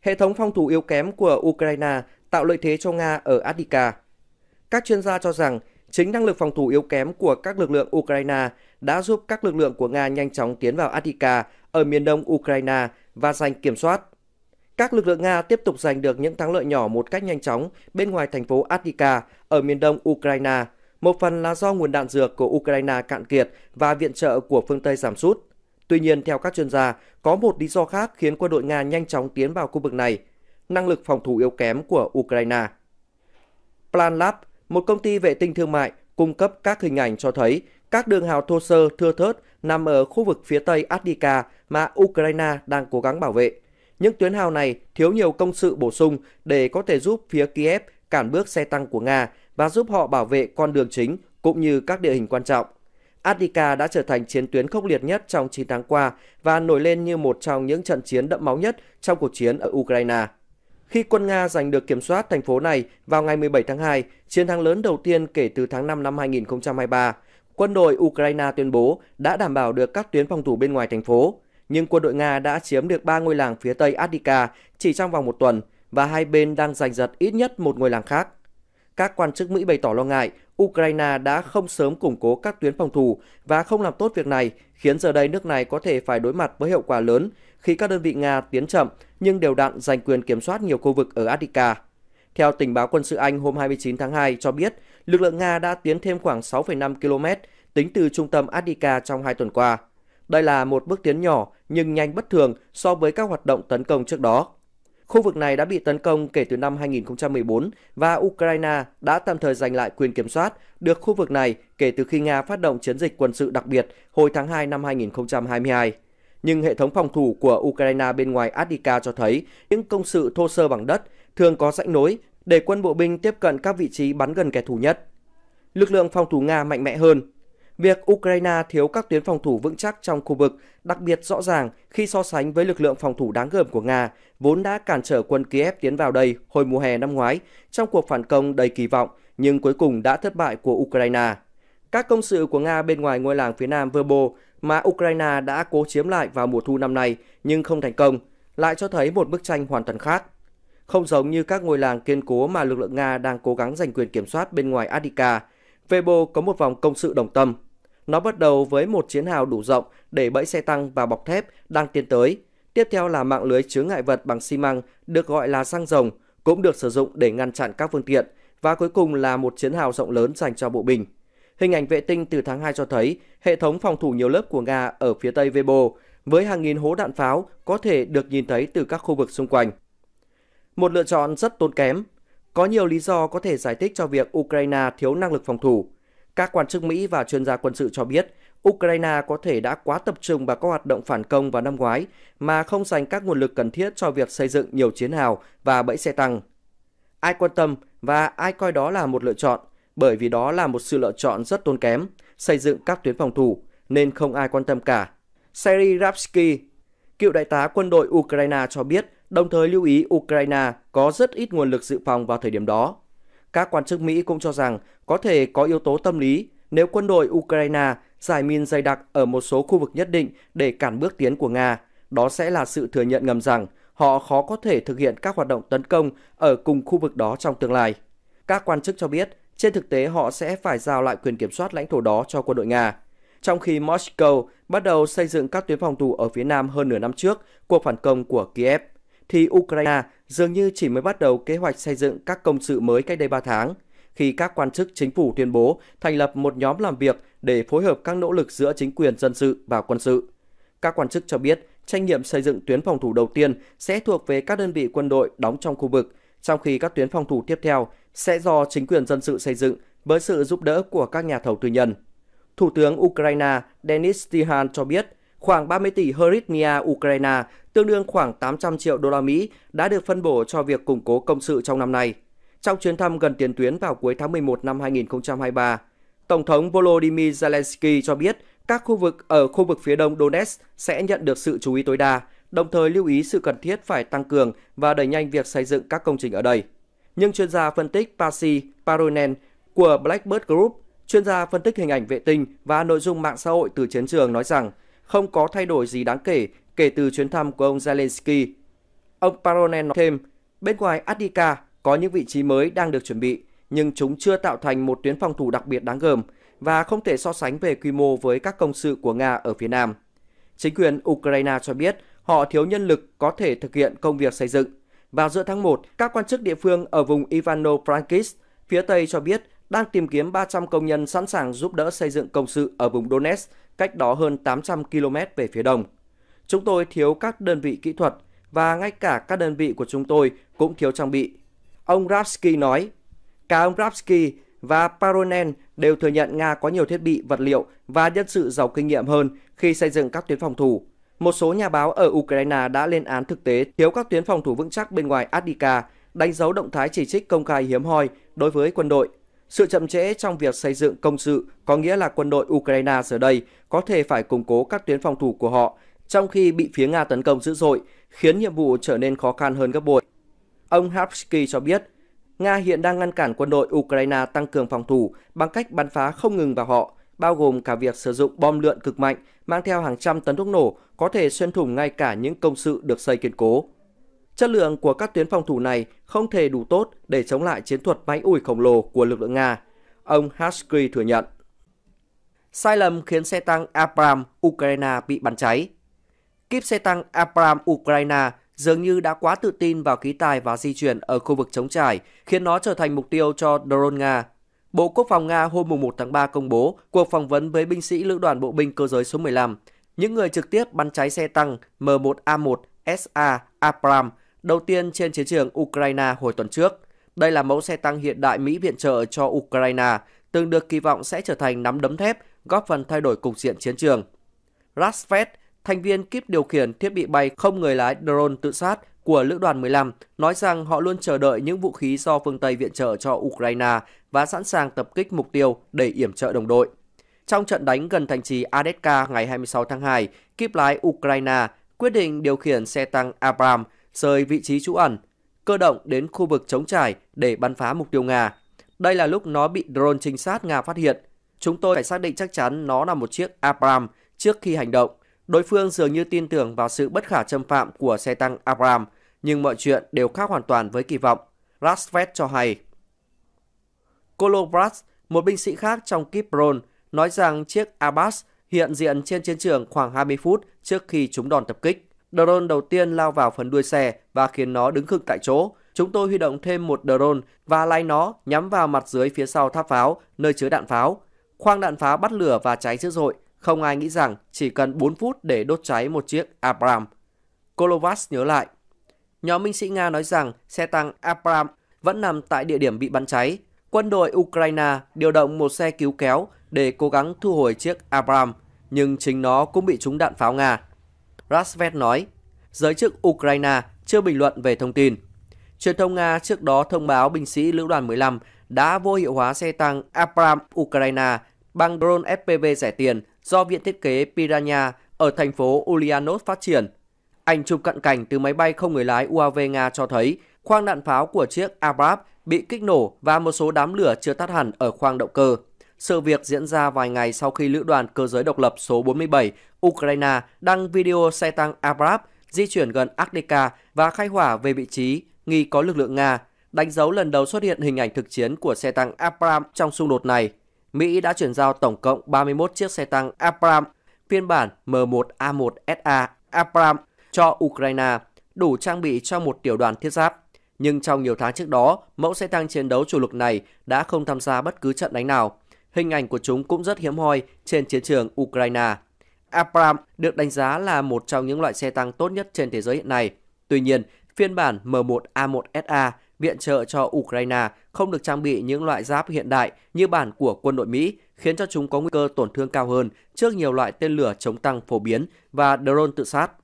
hệ thống phòng thủ yếu kém của Ukraine tạo lợi thế cho Nga ở Attica. Các chuyên gia cho rằng chính năng lực phòng thủ yếu kém của các lực lượng Ukraine đã giúp các lực lượng của Nga nhanh chóng tiến vào Attica ở miền đông Ukraine và giành kiểm soát. Các lực lượng Nga tiếp tục giành được những thắng lợi nhỏ một cách nhanh chóng bên ngoài thành phố Attica ở miền đông Ukraine, một phần là do nguồn đạn dược của Ukraine cạn kiệt và viện trợ của phương Tây giảm sút. Tuy nhiên, theo các chuyên gia, có một lý do khác khiến quân đội Nga nhanh chóng tiến vào khu vực này, năng lực phòng thủ yếu kém của Ukraine. Plan Lab, một công ty vệ tinh thương mại, cung cấp các hình ảnh cho thấy các đường hào thô sơ thưa thớt nằm ở khu vực phía tây Adika mà Ukraine đang cố gắng bảo vệ. Những tuyến hào này thiếu nhiều công sự bổ sung để có thể giúp phía Kiev cản bước xe tăng của Nga và giúp họ bảo vệ con đường chính cũng như các địa hình quan trọng. Attica đã trở thành chiến tuyến khốc liệt nhất trong 9 tháng qua và nổi lên như một trong những trận chiến đẫm máu nhất trong cuộc chiến ở Ukraine. Khi quân Nga giành được kiểm soát thành phố này vào ngày 17 tháng 2, chiến thắng lớn đầu tiên kể từ tháng 5 năm 2023, quân đội Ukraine tuyên bố đã đảm bảo được các tuyến phòng thủ bên ngoài thành phố. Nhưng quân đội Nga đã chiếm được 3 ngôi làng phía tây Attica chỉ trong vòng một tuần và hai bên đang giành giật ít nhất một ngôi làng khác các quan chức Mỹ bày tỏ lo ngại Ukraine đã không sớm củng cố các tuyến phòng thủ và không làm tốt việc này, khiến giờ đây nước này có thể phải đối mặt với hậu quả lớn khi các đơn vị Nga tiến chậm nhưng đều đặn giành quyền kiểm soát nhiều khu vực ở Attica. Theo tình báo quân sự Anh hôm 29 tháng 2 cho biết, lực lượng Nga đã tiến thêm khoảng 6,5 km tính từ trung tâm Attica trong hai tuần qua. Đây là một bước tiến nhỏ nhưng nhanh bất thường so với các hoạt động tấn công trước đó. Khu vực này đã bị tấn công kể từ năm 2014 và Ukraine đã tạm thời giành lại quyền kiểm soát được khu vực này kể từ khi Nga phát động chiến dịch quân sự đặc biệt hồi tháng 2 năm 2022. Nhưng hệ thống phòng thủ của Ukraine bên ngoài Adika cho thấy những công sự thô sơ bằng đất thường có rãnh nối để quân bộ binh tiếp cận các vị trí bắn gần kẻ thù nhất. Lực lượng phòng thủ Nga mạnh mẽ hơn Việc Ukraine thiếu các tuyến phòng thủ vững chắc trong khu vực đặc biệt rõ ràng khi so sánh với lực lượng phòng thủ đáng gờm của Nga, vốn đã cản trở quân Kiev tiến vào đây hồi mùa hè năm ngoái trong cuộc phản công đầy kỳ vọng nhưng cuối cùng đã thất bại của Ukraine. Các công sự của Nga bên ngoài ngôi làng phía nam Verbo mà Ukraine đã cố chiếm lại vào mùa thu năm nay nhưng không thành công, lại cho thấy một bức tranh hoàn toàn khác. Không giống như các ngôi làng kiên cố mà lực lượng Nga đang cố gắng giành quyền kiểm soát bên ngoài Adika, Vebo có một vòng công sự đồng tâm nó bắt đầu với một chiến hào đủ rộng để bẫy xe tăng và bọc thép đang tiến tới. Tiếp theo là mạng lưới chứa ngại vật bằng xi măng được gọi là xăng rồng, cũng được sử dụng để ngăn chặn các phương tiện. Và cuối cùng là một chiến hào rộng lớn dành cho bộ binh. Hình ảnh vệ tinh từ tháng 2 cho thấy hệ thống phòng thủ nhiều lớp của Nga ở phía tây Vebo với hàng nghìn hố đạn pháo có thể được nhìn thấy từ các khu vực xung quanh. Một lựa chọn rất tốn kém. Có nhiều lý do có thể giải thích cho việc Ukraine thiếu năng lực phòng thủ. Các quan chức Mỹ và chuyên gia quân sự cho biết, Ukraine có thể đã quá tập trung vào các hoạt động phản công vào năm ngoái mà không dành các nguồn lực cần thiết cho việc xây dựng nhiều chiến hào và bẫy xe tăng. Ai quan tâm và ai coi đó là một lựa chọn, bởi vì đó là một sự lựa chọn rất tốn kém, xây dựng các tuyến phòng thủ, nên không ai quan tâm cả. Seri Rapsky, cựu đại tá quân đội Ukraine cho biết, đồng thời lưu ý Ukraine có rất ít nguồn lực dự phòng vào thời điểm đó. Các quan chức Mỹ cũng cho rằng có thể có yếu tố tâm lý nếu quân đội Ukraine giải min dày đặc ở một số khu vực nhất định để cản bước tiến của Nga. Đó sẽ là sự thừa nhận ngầm rằng họ khó có thể thực hiện các hoạt động tấn công ở cùng khu vực đó trong tương lai. Các quan chức cho biết, trên thực tế họ sẽ phải giao lại quyền kiểm soát lãnh thổ đó cho quân đội Nga. Trong khi Moscow bắt đầu xây dựng các tuyến phòng thủ ở phía nam hơn nửa năm trước cuộc phản công của Kiev thì Ukraine dường như chỉ mới bắt đầu kế hoạch xây dựng các công sự mới cách đây 3 tháng, khi các quan chức chính phủ tuyên bố thành lập một nhóm làm việc để phối hợp các nỗ lực giữa chính quyền dân sự và quân sự. Các quan chức cho biết trách nhiệm xây dựng tuyến phòng thủ đầu tiên sẽ thuộc về các đơn vị quân đội đóng trong khu vực, trong khi các tuyến phòng thủ tiếp theo sẽ do chính quyền dân sự xây dựng với sự giúp đỡ của các nhà thầu tư nhân. Thủ tướng Ukraine Denis Tihan cho biết khoảng 30 tỷ hryvnia Ukraine, tương đương khoảng 800 triệu đô la Mỹ đã được phân bổ cho việc củng cố công sự trong năm nay. Trong chuyến thăm gần tiền tuyến vào cuối tháng 11 năm 2023, Tổng thống Volodymyr Zelensky cho biết các khu vực ở khu vực phía đông Donetsk sẽ nhận được sự chú ý tối đa, đồng thời lưu ý sự cần thiết phải tăng cường và đẩy nhanh việc xây dựng các công trình ở đây. Nhưng chuyên gia phân tích Pasi Paronen của Blackbird Group, chuyên gia phân tích hình ảnh vệ tinh và nội dung mạng xã hội từ chiến trường nói rằng không có thay đổi gì đáng kể kể từ chuyến thăm của ông Zelensky. Ông Paronen nói thêm, bên ngoài Attica có những vị trí mới đang được chuẩn bị, nhưng chúng chưa tạo thành một tuyến phòng thủ đặc biệt đáng gờm và không thể so sánh về quy mô với các công sự của Nga ở phía Nam. Chính quyền Ukraine cho biết họ thiếu nhân lực có thể thực hiện công việc xây dựng. Vào giữa tháng 1, các quan chức địa phương ở vùng Ivano-Frankivsk phía Tây cho biết đang tìm kiếm 300 công nhân sẵn sàng giúp đỡ xây dựng công sự ở vùng Donetsk cách đó hơn 800 km về phía đông. Chúng tôi thiếu các đơn vị kỹ thuật và ngay cả các đơn vị của chúng tôi cũng thiếu trang bị. Ông Rapsky nói, cả ông Rapsky và Paronen đều thừa nhận Nga có nhiều thiết bị, vật liệu và nhân sự giàu kinh nghiệm hơn khi xây dựng các tuyến phòng thủ. Một số nhà báo ở Ukraine đã lên án thực tế thiếu các tuyến phòng thủ vững chắc bên ngoài Adika, đánh dấu động thái chỉ trích công khai hiếm hoi đối với quân đội sự chậm trễ trong việc xây dựng công sự có nghĩa là quân đội Ukraine giờ đây có thể phải củng cố các tuyến phòng thủ của họ, trong khi bị phía Nga tấn công dữ dội, khiến nhiệm vụ trở nên khó khăn hơn gấp bội. Ông Hapsky cho biết, Nga hiện đang ngăn cản quân đội Ukraine tăng cường phòng thủ bằng cách bắn phá không ngừng vào họ, bao gồm cả việc sử dụng bom lượn cực mạnh mang theo hàng trăm tấn thuốc nổ có thể xuyên thủng ngay cả những công sự được xây kiên cố. Chất lượng của các tuyến phòng thủ này không thể đủ tốt để chống lại chiến thuật máy ủi khổng lồ của lực lượng Nga, ông Hashki thừa nhận. Sai lầm khiến xe tăng Abram Ukraine bị bắn cháy. Kíp xe tăng Abram Ukraine dường như đã quá tự tin vào khí tài và di chuyển ở khu vực chống trải, khiến nó trở thành mục tiêu cho drone Nga. Bộ Quốc phòng Nga hôm 1 tháng 3 công bố cuộc phỏng vấn với binh sĩ lữ đoàn bộ binh cơ giới số 15, những người trực tiếp bắn cháy xe tăng M1A1 SA Abram đầu tiên trên chiến trường Ukraine hồi tuần trước. Đây là mẫu xe tăng hiện đại Mỹ viện trợ cho Ukraine, từng được kỳ vọng sẽ trở thành nắm đấm thép, góp phần thay đổi cục diện chiến trường. Rasvet, thành viên kíp điều khiển thiết bị bay không người lái drone tự sát của Lữ đoàn 15 nói rằng họ luôn chờ đợi những vũ khí do phương Tây viện trợ cho Ukraine và sẵn sàng tập kích mục tiêu để yểm trợ đồng đội. Trong trận đánh gần thành trì Adetka ngày 26 tháng 2, kíp lái Ukraine quyết định điều khiển xe tăng Abrams rời vị trí trú ẩn, cơ động đến khu vực chống trải để bắn phá mục tiêu Nga. Đây là lúc nó bị drone trinh sát Nga phát hiện. Chúng tôi phải xác định chắc chắn nó là một chiếc Abram trước khi hành động. Đối phương dường như tin tưởng vào sự bất khả châm phạm của xe tăng Abram, nhưng mọi chuyện đều khác hoàn toàn với kỳ vọng. Rasvet cho hay. Kolobras, một binh sĩ khác trong kíp drone, nói rằng chiếc Abbas hiện diện trên chiến trường khoảng 20 phút trước khi chúng đòn tập kích. Drone đầu tiên lao vào phần đuôi xe và khiến nó đứng khựng tại chỗ. Chúng tôi huy động thêm một drone và lái nó nhắm vào mặt dưới phía sau tháp pháo, nơi chứa đạn pháo. Khoang đạn pháo bắt lửa và cháy dữ dội. Không ai nghĩ rằng chỉ cần 4 phút để đốt cháy một chiếc Abram. Kolovas nhớ lại. Nhóm binh sĩ Nga nói rằng xe tăng Abram vẫn nằm tại địa điểm bị bắn cháy. Quân đội Ukraine điều động một xe cứu kéo để cố gắng thu hồi chiếc Abram, nhưng chính nó cũng bị trúng đạn pháo Nga. Rasvet nói, giới chức Ukraine chưa bình luận về thông tin. Truyền thông Nga trước đó thông báo binh sĩ lữ đoàn 15 đã vô hiệu hóa xe tăng Abram Ukraine bằng drone FPV rẻ tiền do Viện Thiết kế Piranha ở thành phố Ulyanov phát triển. Ảnh chụp cận cảnh từ máy bay không người lái UAV Nga cho thấy khoang đạn pháo của chiếc Abram bị kích nổ và một số đám lửa chưa tắt hẳn ở khoang động cơ. Sự việc diễn ra vài ngày sau khi lữ đoàn cơ giới độc lập số 47 Ukraine đăng video xe tăng Abrams di chuyển gần Arktika và khai hỏa về vị trí nghi có lực lượng Nga, đánh dấu lần đầu xuất hiện hình ảnh thực chiến của xe tăng Abrams trong xung đột này. Mỹ đã chuyển giao tổng cộng 31 chiếc xe tăng Abrams phiên bản M1A1SA Abrams cho Ukraine, đủ trang bị cho một tiểu đoàn thiết giáp. Nhưng trong nhiều tháng trước đó, mẫu xe tăng chiến đấu chủ lực này đã không tham gia bất cứ trận đánh nào. Hình ảnh của chúng cũng rất hiếm hoi trên chiến trường Ukraine. Abram được đánh giá là một trong những loại xe tăng tốt nhất trên thế giới hiện nay. Tuy nhiên, phiên bản M1A1SA viện trợ cho Ukraine không được trang bị những loại giáp hiện đại như bản của quân đội Mỹ, khiến cho chúng có nguy cơ tổn thương cao hơn trước nhiều loại tên lửa chống tăng phổ biến và drone tự sát.